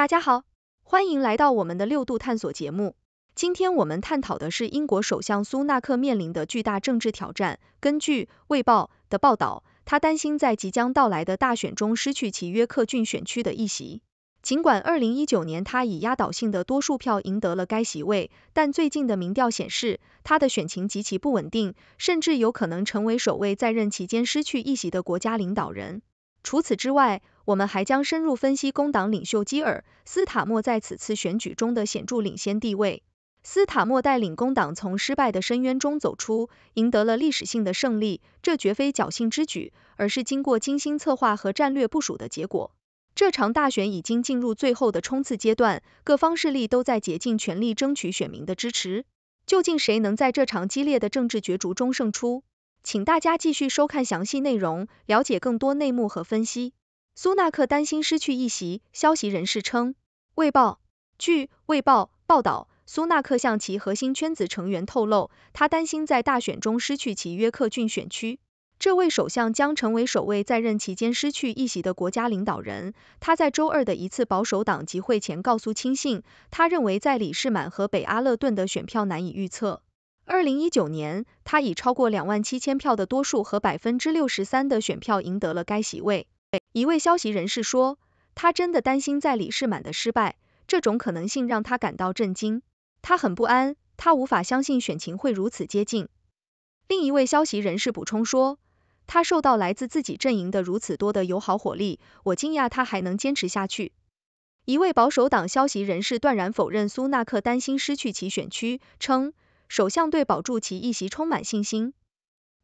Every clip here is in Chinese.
大家好，欢迎来到我们的六度探索节目。今天我们探讨的是英国首相苏纳克面临的巨大政治挑战。根据《卫报》的报道，他担心在即将到来的大选中失去其约克郡选区的一席。尽管2019年他以压倒性的多数票赢得了该席位，但最近的民调显示他的选情极其不稳定，甚至有可能成为首位在任期间失去一席的国家领导人。除此之外，我们还将深入分析工党领袖基尔斯塔莫在此次选举中的显著领先地位。斯塔莫带领工党从失败的深渊中走出，赢得了历史性的胜利，这绝非侥幸之举，而是经过精心策划和战略部署的结果。这场大选已经进入最后的冲刺阶段，各方势力都在竭尽全力争取选民的支持。究竟谁能在这场激烈的政治角逐中胜出？请大家继续收看详细内容，了解更多内幕和分析。苏纳克担心失去一席。消息人士称，卫报据卫报报道，苏纳克向其核心圈子成员透露，他担心在大选中失去其约克郡选区。这位首相将成为首位在任期间失去一席的国家领导人。他在周二的一次保守党集会前告诉亲信，他认为在李士满和北阿勒顿的选票难以预测。二零一九年，他以超过两万七千票的多数和百分之六十三的选票赢得了该席位。一位消息人士说，他真的担心在李士满的失败，这种可能性让他感到震惊。他很不安，他无法相信选情会如此接近。另一位消息人士补充说，他受到来自自己阵营的如此多的友好火力，我惊讶他还能坚持下去。一位保守党消息人士断然否认苏纳克担心失去其选区，称首相对保住其一席充满信心。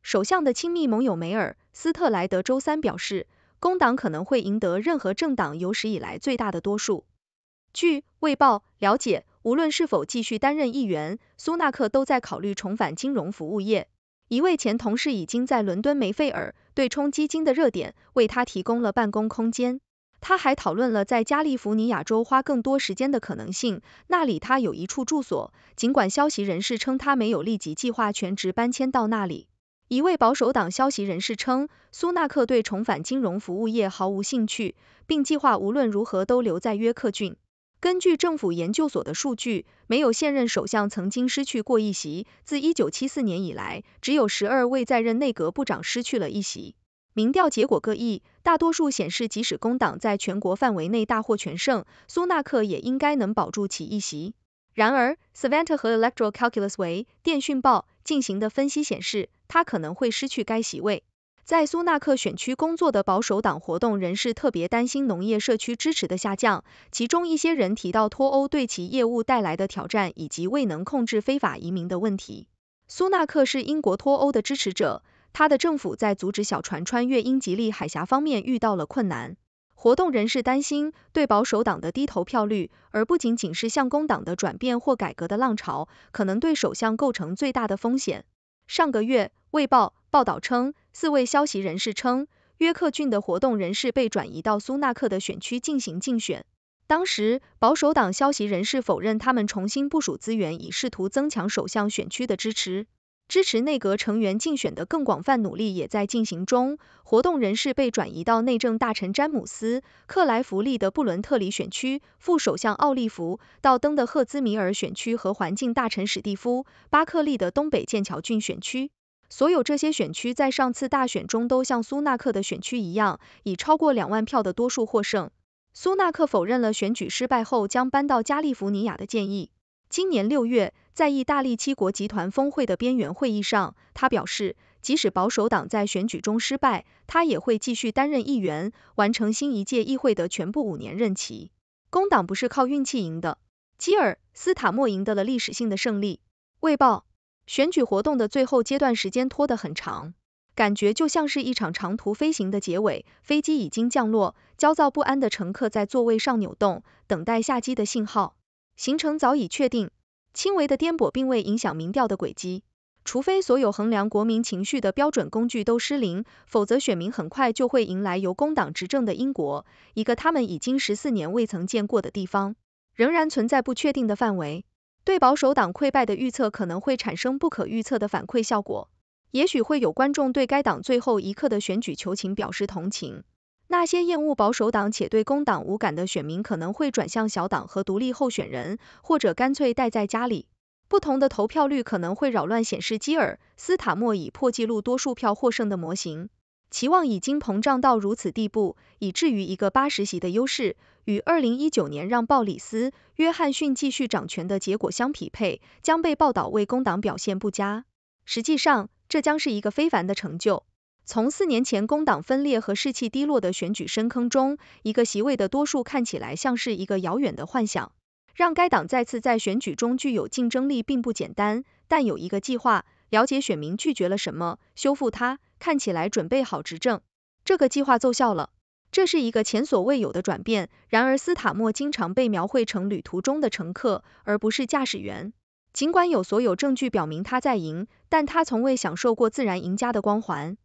首相的亲密盟友梅尔斯特莱德周三表示。工党可能会赢得任何政党有史以来最大的多数。据《卫报》了解，无论是否继续担任议员，苏纳克都在考虑重返金融服务业。一位前同事已经在伦敦梅费尔对冲基金的热点为他提供了办公空间。他还讨论了在加利福尼亚州花更多时间的可能性，那里他有一处住所。尽管消息人士称他没有立即计划全职搬迁到那里。一位保守党消息人士称，苏纳克对重返金融服务业毫无兴趣，并计划无论如何都留在约克郡。根据政府研究所的数据，没有现任首相曾经失去过一席，自1974年以来，只有十二位在任内阁部长失去了一席。民调结果各异，大多数显示即使工党在全国范围内大获全胜，苏纳克也应该能保住其一席。然而，Savanta 和 Electoral Calculus 为《电讯报》进行的分析显示。他可能会失去该席位。在苏纳克选区工作的保守党活动人士特别担心农业社区支持的下降，其中一些人提到脱欧对其业务带来的挑战以及未能控制非法移民的问题。苏纳克是英国脱欧的支持者，他的政府在阻止小船穿越英吉利海峡方面遇到了困难。活动人士担心，对保守党的低投票率，而不仅仅是向工党的转变或改革的浪潮，可能对首相构成最大的风险。上个月，卫报报道称，四位消息人士称，约克郡的活动人士被转移到苏纳克的选区进行竞选。当时，保守党消息人士否认他们重新部署资源，以试图增强首相选区的支持。支持内阁成员竞选的更广泛努力也在进行中。活动人士被转移到内政大臣詹姆斯·克莱弗利的布伦特里选区，副首相奥利弗·道登的赫兹米尔选区和环境大臣史蒂夫·巴克利的东北剑桥郡选区。所有这些选区在上次大选中都像苏纳克的选区一样，以超过两万票的多数获胜。苏纳克否认了选举失败后将搬到加利福尼亚的建议。今年六月，在意大利七国集团峰会的边缘会议上，他表示，即使保守党在选举中失败，他也会继续担任议员，完成新一届议会的全部五年任期。工党不是靠运气赢的，基尔·斯塔默赢得了历史性的胜利。卫报，选举活动的最后阶段时间拖得很长，感觉就像是一场长途飞行的结尾，飞机已经降落，焦躁不安的乘客在座位上扭动，等待下机的信号。行程早已确定，轻微的颠簸并未影响民调的轨迹。除非所有衡量国民情绪的标准工具都失灵，否则选民很快就会迎来由工党执政的英国，一个他们已经十四年未曾见过的地方。仍然存在不确定的范围，对保守党溃败的预测可能会产生不可预测的反馈效果。也许会有观众对该党最后一刻的选举求情表示同情。那些厌恶保守党且对工党无感的选民可能会转向小党和独立候选人，或者干脆待在家里。不同的投票率可能会扰乱显示基尔斯塔莫以破纪录多数票获胜的模型。期望已经膨胀到如此地步，以至于一个八十席的优势与2019年让鲍里斯·约翰逊继续掌权的结果相匹配，将被报道为工党表现不佳。实际上，这将是一个非凡的成就。从四年前工党分裂和士气低落的选举深坑中，一个席位的多数看起来像是一个遥远的幻想。让该党再次在选举中具有竞争力并不简单，但有一个计划：了解选民拒绝了什么，修复它，看起来准备好执政。这个计划奏效了，这是一个前所未有的转变。然而，斯塔默经常被描绘成旅途中的乘客，而不是驾驶员。尽管有所有证据表明他在赢，但他从未享受过自然赢家的光环。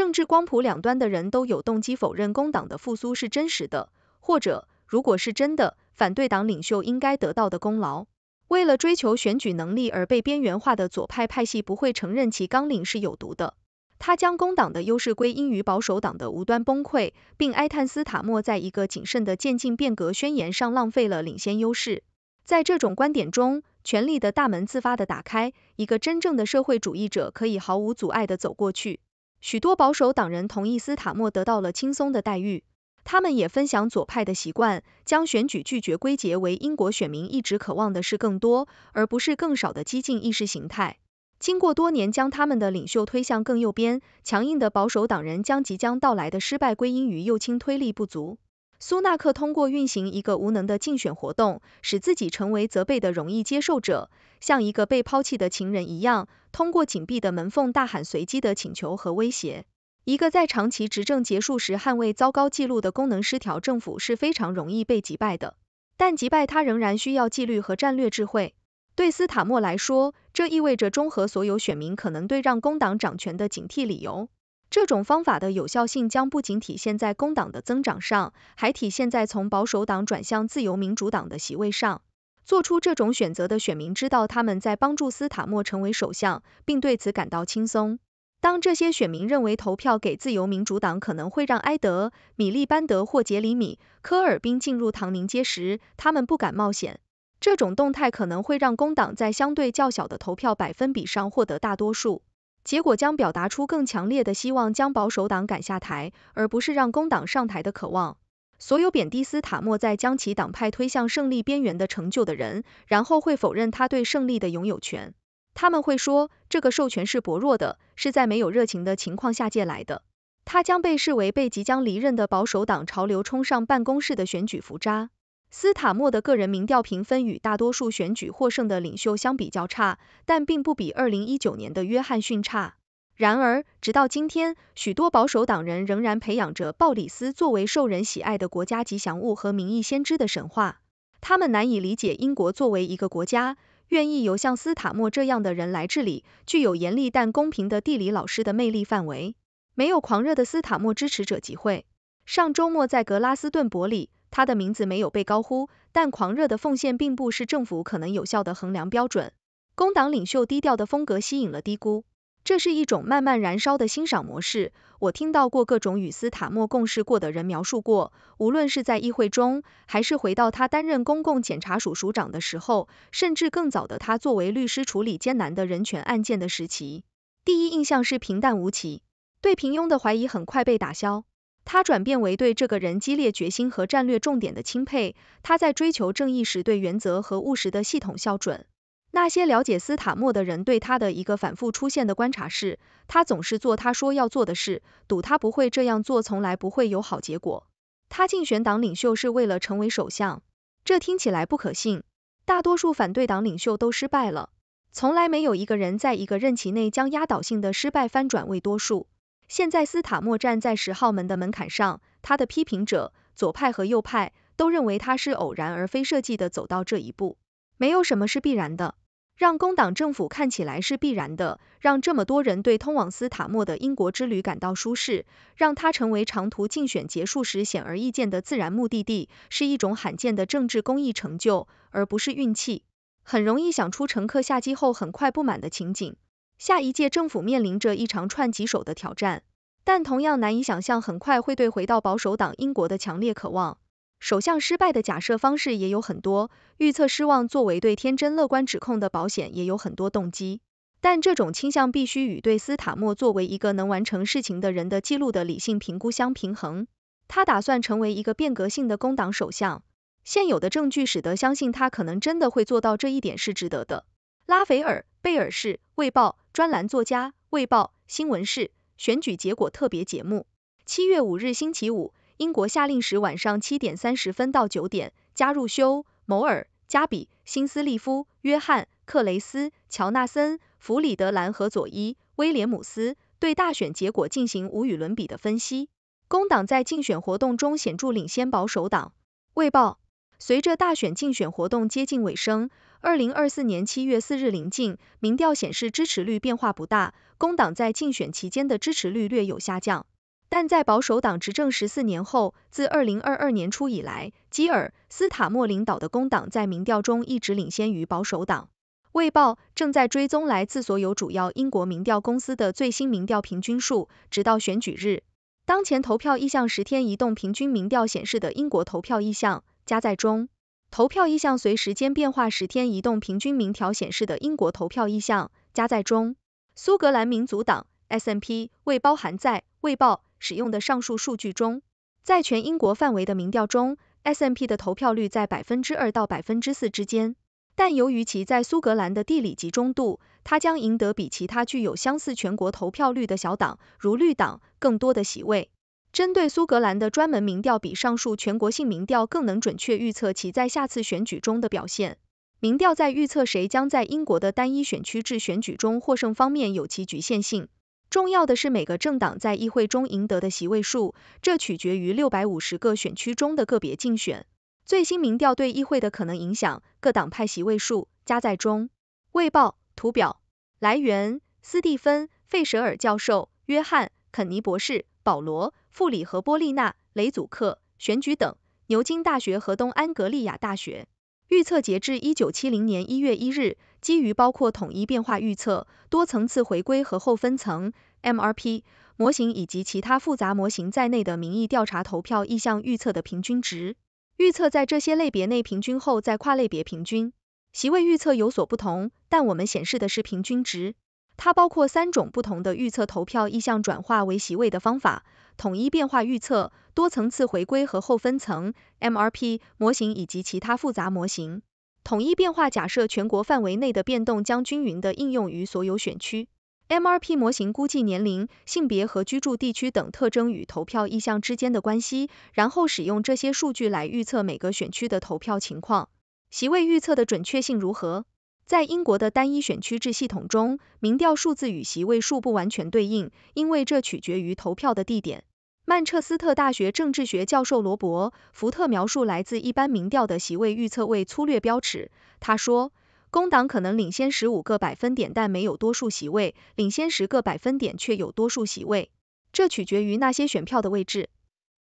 政治光谱两端的人都有动机否认工党的复苏是真实的，或者如果是真的，反对党领袖应该得到的功劳。为了追求选举能力而被边缘化的左派派系不会承认其纲领是有毒的。他将工党的优势归因于保守党的无端崩溃，并哀叹斯塔默在一个谨慎的渐进变革宣言上浪费了领先优势。在这种观点中，权力的大门自发地打开，一个真正的社会主义者可以毫无阻碍地走过去。许多保守党人同意斯塔默得到了轻松的待遇，他们也分享左派的习惯，将选举拒绝归结为英国选民一直渴望的是更多，而不是更少的激进意识形态。经过多年将他们的领袖推向更右边，强硬的保守党人将即将到来的失败归因于右倾推力不足。苏纳克通过运行一个无能的竞选活动，使自己成为责备的容易接受者，像一个被抛弃的情人一样，通过紧闭的门缝大喊随机的请求和威胁。一个在长期执政结束时捍卫糟糕记录的功能失调政府是非常容易被击败的，但击败他仍然需要纪律和战略智慧。对斯塔默来说，这意味着综合所有选民可能对让工党掌权的警惕理由。这种方法的有效性将不仅体现在工党的增长上，还体现在从保守党转向自由民主党的席位上。做出这种选择的选民知道他们在帮助斯塔默成为首相，并对此感到轻松。当这些选民认为投票给自由民主党可能会让埃德、米利班德或杰里米·科尔宾进入唐宁街时，他们不敢冒险。这种动态可能会让工党在相对较小的投票百分比上获得大多数。结果将表达出更强烈的希望将保守党赶下台，而不是让工党上台的渴望。所有贬低斯塔默在将其党派推向胜利边缘的成就的人，然后会否认他对胜利的拥有权。他们会说，这个授权是薄弱的，是在没有热情的情况下借来的。他将被视为被即将离任的保守党潮流冲上办公室的选举浮渣。斯塔默的个人民调评分与大多数选举获胜的领袖相比较差，但并不比2019年的约翰逊差。然而，直到今天，许多保守党人仍然培养着鲍里斯作为受人喜爱的国家吉祥物和民意先知的神话。他们难以理解英国作为一个国家，愿意由像斯塔默这样的人来治理，具有严厉但公平的地理老师的魅力范围。没有狂热的斯塔默支持者集会。上周末在格拉斯顿伯里。他的名字没有被高呼，但狂热的奉献并不是政府可能有效的衡量标准。工党领袖低调的风格吸引了低估，这是一种慢慢燃烧的欣赏模式。我听到过各种与斯塔默共事过的人描述过，无论是在议会中，还是回到他担任公共检察署署长的时候，甚至更早的他作为律师处理艰难的人权案件的时期。第一印象是平淡无奇，对平庸的怀疑很快被打消。他转变为对这个人激烈决心和战略重点的钦佩，他在追求正义时对原则和务实的系统校准。那些了解斯塔莫的人对他的一个反复出现的观察是，他总是做他说要做的事，赌他不会这样做，从来不会有好结果。他竞选党领袖是为了成为首相，这听起来不可信。大多数反对党领袖都失败了，从来没有一个人在一个任期内将压倒性的失败翻转为多数。现在斯塔默站在十号门的门槛上，他的批评者，左派和右派，都认为他是偶然而非设计的走到这一步。没有什么是必然的。让工党政府看起来是必然的，让这么多人对通往斯塔默的英国之旅感到舒适，让他成为长途竞选结束时显而易见的自然目的地，是一种罕见的政治公益成就，而不是运气。很容易想出乘客下机后很快不满的情景。下一届政府面临着一长串棘手的挑战，但同样难以想象很快会对回到保守党英国的强烈渴望。首相失败的假设方式也有很多，预测失望作为对天真乐观指控的保险也有很多动机，但这种倾向必须与对斯塔默作为一个能完成事情的人的记录的理性评估相平衡。他打算成为一个变革性的工党首相，现有的证据使得相信他可能真的会做到这一点是值得的。拉斐尔·贝尔是《卫报》专栏作家，《卫报》新闻室选举结果特别节目。七月五日星期五，英国下令时晚上七点三十分到九点，加入休·摩尔、加比·辛斯利夫、约翰·克雷斯、乔纳森·弗里德兰和佐伊·威廉姆斯对大选结果进行无与伦比的分析。工党在竞选活动中显著领先保守党。《卫报》随着大选竞选活动接近尾声。二零二四年七月四日临近，民调显示支持率变化不大。工党在竞选期间的支持率略有下降，但在保守党执政十四年后，自二零二二年初以来，基尔·斯塔默领导的工党在民调中一直领先于保守党。卫报正在追踪来自所有主要英国民调公司的最新民调平均数，直到选举日。当前投票意向十天移动平均民调显示的英国投票意向，加载中。投票意向随时间变化，十天移动平均民调显示的英国投票意向加载中。苏格兰民族党 （SMP） 未包含在未报使用的上述数据中。在全英国范围的民调中，SMP 的投票率在百分之二到百分之四之间，但由于其在苏格兰的地理集中度，它将赢得比其他具有相似全国投票率的小党，如绿党，更多的席位。针对苏格兰的专门民调比上述全国性民调更能准确预测其在下次选举中的表现。民调在预测谁将在英国的单一选区制选举中获胜方面有其局限性。重要的是每个政党在议会中赢得的席位数，这取决于六百五十个选区中的个别竞选。最新民调对议会的可能影响，各党派席位数加载中。卫报图表来源：斯蒂芬·费舍尔教授、约翰·肯尼博士。保罗、富里和波利纳、雷祖克选举等牛津大学和东安格利亚大学预测，截至一九七零年一月一日，基于包括统一变化预测、多层次回归和后分层 （M.R.P.） 模型以及其他复杂模型在内的民意调查投票意向预测的平均值。预测在这些类别内平均后，在跨类别平均。席位预测有所不同，但我们显示的是平均值。它包括三种不同的预测投票意向转化为席位的方法：统一变化预测、多层次回归和后分层 （MRP） 模型以及其他复杂模型。统一变化假设全国范围内的变动将均匀地应用于所有选区。MRP 模型估计年龄、性别和居住地区等特征与投票意向之间的关系，然后使用这些数据来预测每个选区的投票情况。席位预测的准确性如何？在英国的单一选区制系统中，民调数字与席位数不完全对应，因为这取决于投票的地点。曼彻斯特大学政治学教授罗伯·福特描述来自一般民调的席位预测为粗略标尺。他说，工党可能领先十五个百分点，但没有多数席位；领先十个百分点却有多数席位，这取决于那些选票的位置。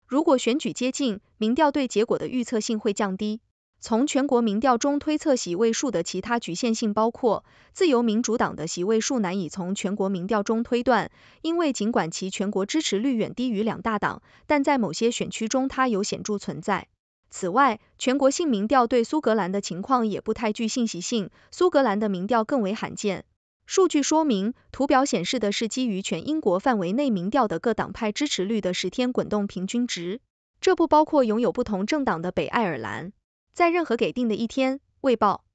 如果选举接近，民调对结果的预测性会降低。从全国民调中推测席位数的其他局限性包括，自由民主党的席位数难以从全国民调中推断，因为尽管其全国支持率远低于两大党，但在某些选区中它有显著存在。此外，全国性民调对苏格兰的情况也不太具信息性，苏格兰的民调更为罕见。数据说明，图表显示的是基于全英国范围内民调的各党派支持率的十天滚动平均值，这不包括拥有不同政党的北爱尔兰。在任何给定的一天，未报。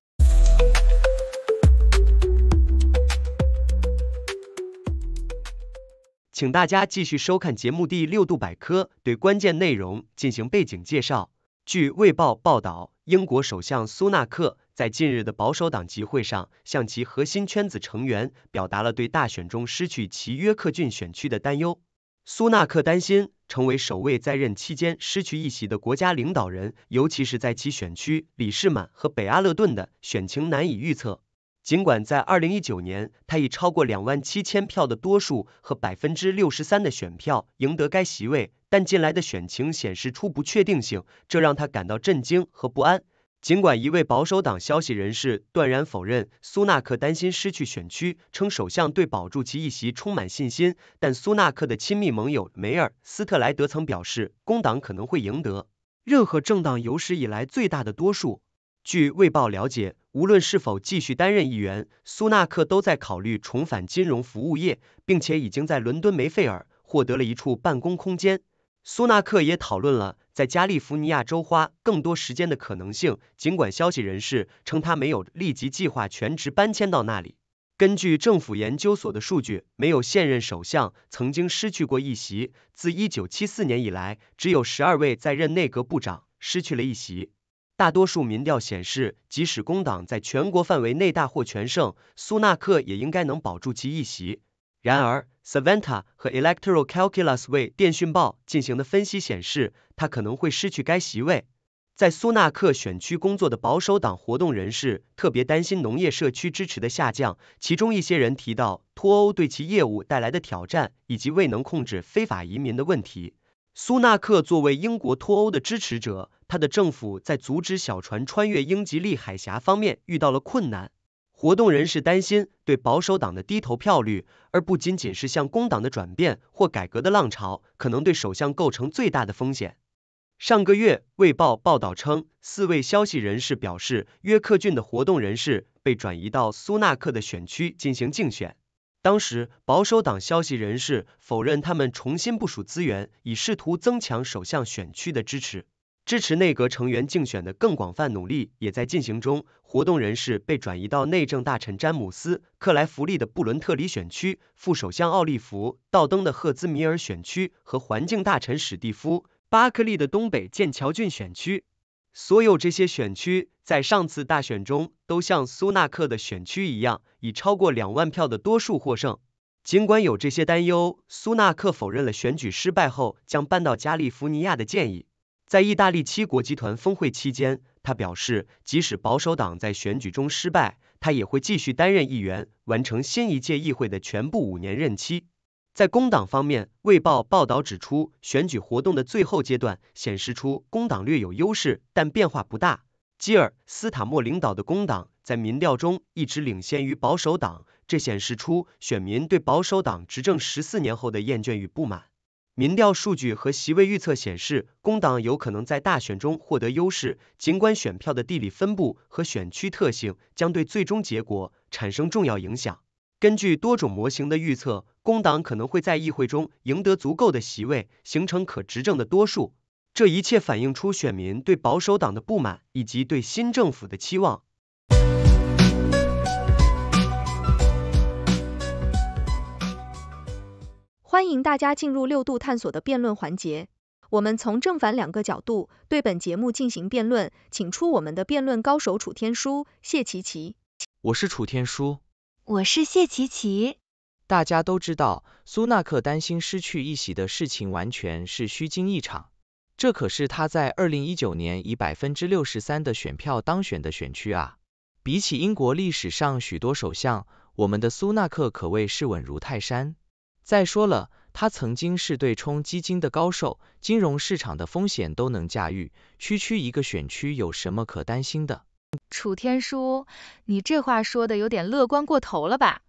请大家继续收看节目第六度百科，对关键内容进行背景介绍。据《卫报》报道，英国首相苏纳克在近日的保守党集会上，向其核心圈子成员表达了对大选中失去其约克郡选区的担忧。苏纳克担心成为首位在任期间失去一席的国家领导人，尤其是在其选区里士满和北阿勒顿的选情难以预测。尽管在二零一九年，他以超过两万七千票的多数和百分之六十三的选票赢得该席位，但近来的选情显示出不确定性，这让他感到震惊和不安。尽管一位保守党消息人士断然否认苏纳克担心失去选区，称首相对保住其一席充满信心，但苏纳克的亲密盟友梅尔斯特莱德曾表示，工党可能会赢得任何政党有史以来最大的多数。据卫报了解，无论是否继续担任议员，苏纳克都在考虑重返金融服务业，并且已经在伦敦梅费尔获得了一处办公空间。苏纳克也讨论了。在加利福尼亚州花更多时间的可能性，尽管消息人士称他没有立即计划全职搬迁到那里。根据政府研究所的数据，没有现任首相曾经失去过一席，自1974年以来，只有12位在任内阁部长失去了一席。大多数民调显示，即使工党在全国范围内大获全胜，苏纳克也应该能保住其一席。然而，Savanta 和 Electoral Calculus 为《电讯报》进行的分析显示，他可能会失去该席位。在苏纳克选区工作的保守党活动人士特别担心农业社区支持的下降，其中一些人提到脱欧对其业务带来的挑战，以及未能控制非法移民的问题。苏纳克作为英国脱欧的支持者，他的政府在阻止小船穿越英吉利海峡方面遇到了困难。活动人士担心，对保守党的低投票率，而不仅仅是向工党的转变或改革的浪潮，可能对首相构成最大的风险。上个月，《卫报》报道称，四位消息人士表示，约克郡的活动人士被转移到苏纳克的选区进行竞选。当时，保守党消息人士否认他们重新部署资源，以试图增强首相选区的支持。支持内阁成员竞选的更广泛努力也在进行中。活动人士被转移到内政大臣詹姆斯·克莱弗利的布伦特里选区、副首相奥利弗·道登的赫兹米尔选区和环境大臣史蒂夫·巴克利的东北剑桥郡选区。所有这些选区在上次大选中都像苏纳克的选区一样，以超过两万票的多数获胜。尽管有这些担忧，苏纳克否认了选举失败后将搬到加利福尼亚的建议。在意大利七国集团峰会期间，他表示，即使保守党在选举中失败，他也会继续担任议员，完成新一届议会的全部五年任期。在工党方面，卫报报道指出，选举活动的最后阶段显示出工党略有优势，但变化不大。基尔·斯塔默领导的工党在民调中一直领先于保守党，这显示出选民对保守党执政十四年后的厌倦与不满。民调数据和席位预测显示，工党有可能在大选中获得优势。尽管选票的地理分布和选区特性将对最终结果产生重要影响，根据多种模型的预测，工党可能会在议会中赢得足够的席位，形成可执政的多数。这一切反映出选民对保守党的不满以及对新政府的期望。欢迎大家进入六度探索的辩论环节，我们从正反两个角度对本节目进行辩论，请出我们的辩论高手楚天舒、谢琪琪。我是楚天舒。我是谢琪琪。大家都知道，苏纳克担心失去一席的事情完全是虚惊一场，这可是他在二零一九年以百分之六十三的选票当选的选区啊，比起英国历史上许多首相，我们的苏纳克可谓是稳如泰山。再说了，他曾经是对冲基金的高手，金融市场的风险都能驾驭，区区一个选区有什么可担心的？楚天舒，你这话说的有点乐观过头了吧？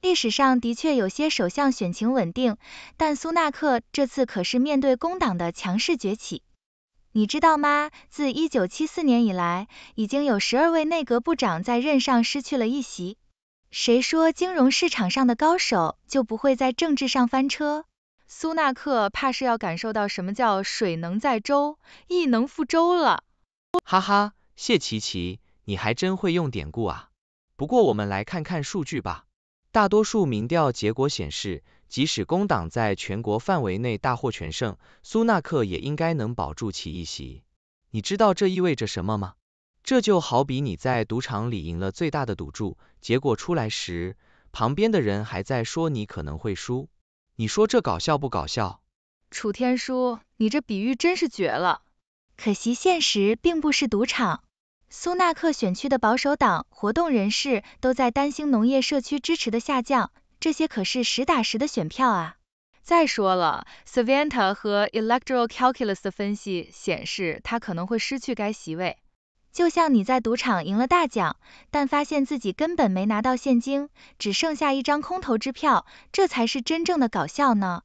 历史上的确有些首相选情稳定，但苏纳克这次可是面对工党的强势崛起。你知道吗？自1974年以来，已经有十二位内阁部长在任上失去了一席。谁说金融市场上的高手就不会在政治上翻车？苏纳克怕是要感受到什么叫水能载舟，亦能覆舟了。哈哈，谢琪琪，你还真会用典故啊！不过我们来看看数据吧。大多数民调结果显示，即使工党在全国范围内大获全胜，苏纳克也应该能保住其一席。你知道这意味着什么吗？这就好比你在赌场里赢了最大的赌注，结果出来时，旁边的人还在说你可能会输。你说这搞笑不搞笑？楚天舒，你这比喻真是绝了。可惜现实并不是赌场。苏纳克选区的保守党活动人士都在担心农业社区支持的下降，这些可是实打实的选票啊。再说了，Savanta 和 Electoral Calculus 的分析显示，他可能会失去该席位。就像你在赌场赢了大奖，但发现自己根本没拿到现金，只剩下一张空头支票，这才是真正的搞笑呢！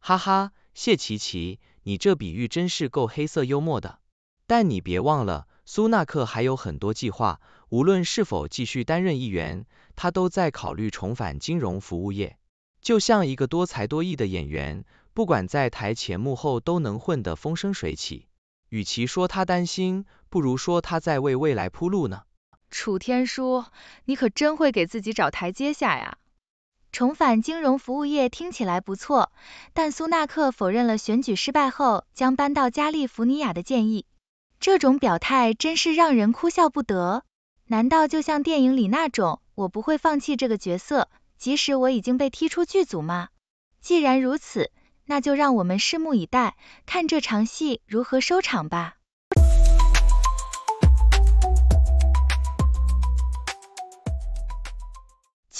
哈哈，谢琪琪，你这比喻真是够黑色幽默的。但你别忘了，苏纳克还有很多计划，无论是否继续担任议员，他都在考虑重返金融服务业。就像一个多才多艺的演员，不管在台前幕后都能混得风生水起。与其说他担心，不如说他在为未来铺路呢。楚天舒，你可真会给自己找台阶下呀！重返金融服务业听起来不错，但苏纳克否认了选举失败后将搬到加利福尼亚的建议。这种表态真是让人哭笑不得。难道就像电影里那种“我不会放弃这个角色，即使我已经被踢出剧组”吗？既然如此，那就让我们拭目以待，看这场戏如何收场吧。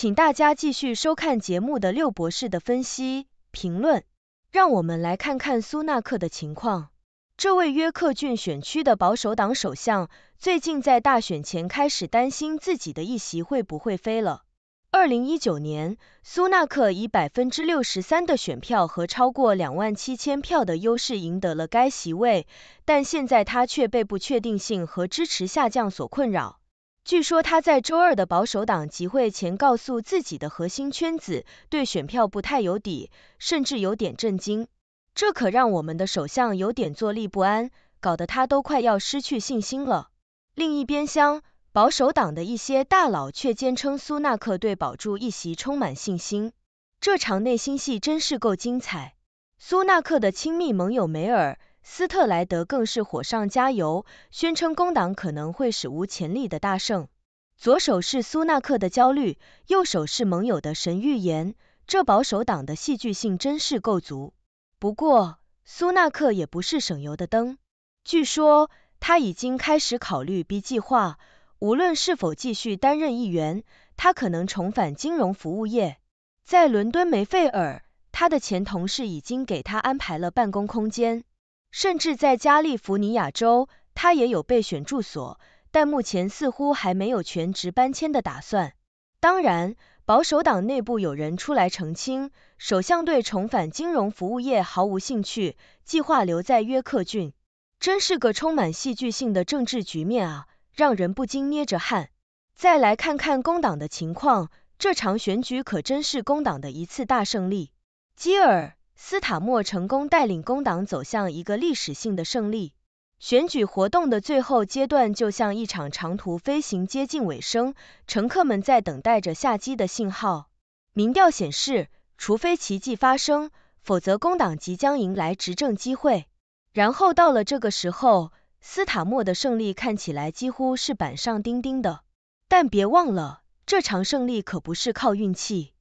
请大家继续收看节目的六博士的分析评论。让我们来看看苏纳克的情况。这位约克郡选区的保守党首相最近在大选前开始担心自己的一席会不会飞了。2019年，苏纳克以百分之六十三的选票和超过两万七千票的优势赢得了该席位，但现在他却被不确定性和支持下降所困扰。据说他在周二的保守党集会前告诉自己的核心圈子，对选票不太有底，甚至有点震惊。这可让我们的首相有点坐立不安，搞得他都快要失去信心了。另一边厢，保守党的一些大佬却坚称苏纳克对保住一席充满信心。这场内心戏真是够精彩。苏纳克的亲密盟友梅尔。斯特莱德更是火上加油，宣称工党可能会史无前例的大胜。左手是苏纳克的焦虑，右手是盟友的神预言，这保守党的戏剧性真是够足。不过，苏纳克也不是省油的灯。据说，他已经开始考虑 B 计划，无论是否继续担任议员，他可能重返金融服务业。在伦敦梅费尔，他的前同事已经给他安排了办公空间。甚至在加利福尼亚州，他也有备选住所，但目前似乎还没有全职搬迁的打算。当然，保守党内部有人出来澄清，首相对重返金融服务业毫无兴趣，计划留在约克郡。真是个充满戏剧性的政治局面啊，让人不禁捏着汗。再来看看工党的情况，这场选举可真是工党的一次大胜利。基尔。斯塔默成功带领工党走向一个历史性的胜利。选举活动的最后阶段就像一场长途飞行接近尾声，乘客们在等待着下机的信号。民调显示，除非奇迹发生，否则工党即将迎来执政机会。然后到了这个时候，斯塔默的胜利看起来几乎是板上钉钉的。但别忘了，这场胜利可不是靠运气。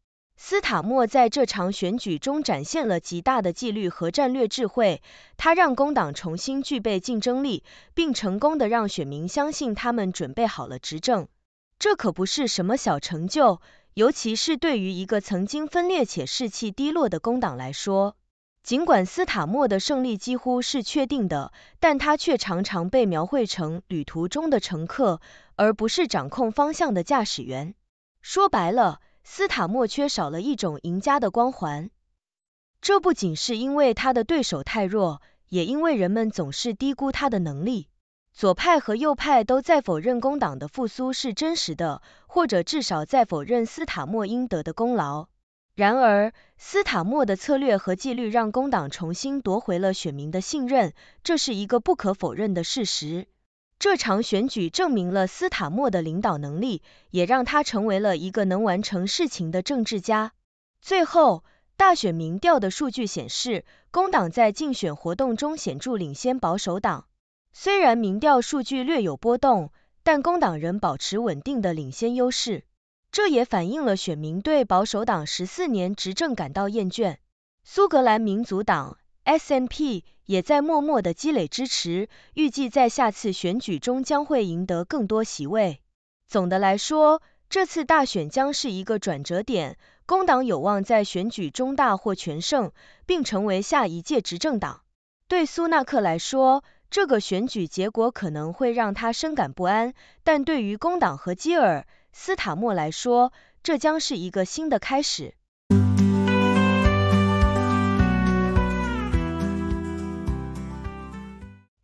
斯塔默在这场选举中展现了极大的纪律和战略智慧，他让工党重新具备竞争力，并成功的让选民相信他们准备好了执政。这可不是什么小成就，尤其是对于一个曾经分裂且士气低落的工党来说。尽管斯塔默的胜利几乎是确定的，但他却常常被描绘成旅途中的乘客，而不是掌控方向的驾驶员。说白了。斯塔莫缺少了一种赢家的光环，这不仅是因为他的对手太弱，也因为人们总是低估他的能力。左派和右派都在否认工党的复苏是真实的，或者至少在否认斯塔莫应得的功劳。然而，斯塔莫的策略和纪律让工党重新夺回了选民的信任，这是一个不可否认的事实。这场选举证明了斯塔默的领导能力，也让他成为了一个能完成事情的政治家。最后，大选民调的数据显示，工党在竞选活动中显著领先保守党。虽然民调数据略有波动，但工党仍保持稳定的领先优势。这也反映了选民对保守党十四年执政感到厌倦。苏格兰民族党。S n P 也在默默地积累支持，预计在下次选举中将会赢得更多席位。总的来说，这次大选将是一个转折点，工党有望在选举中大获全胜，并成为下一届执政党。对苏纳克来说，这个选举结果可能会让他深感不安，但对于工党和基尔·斯塔默来说，这将是一个新的开始。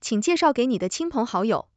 请介绍给你的亲朋好友。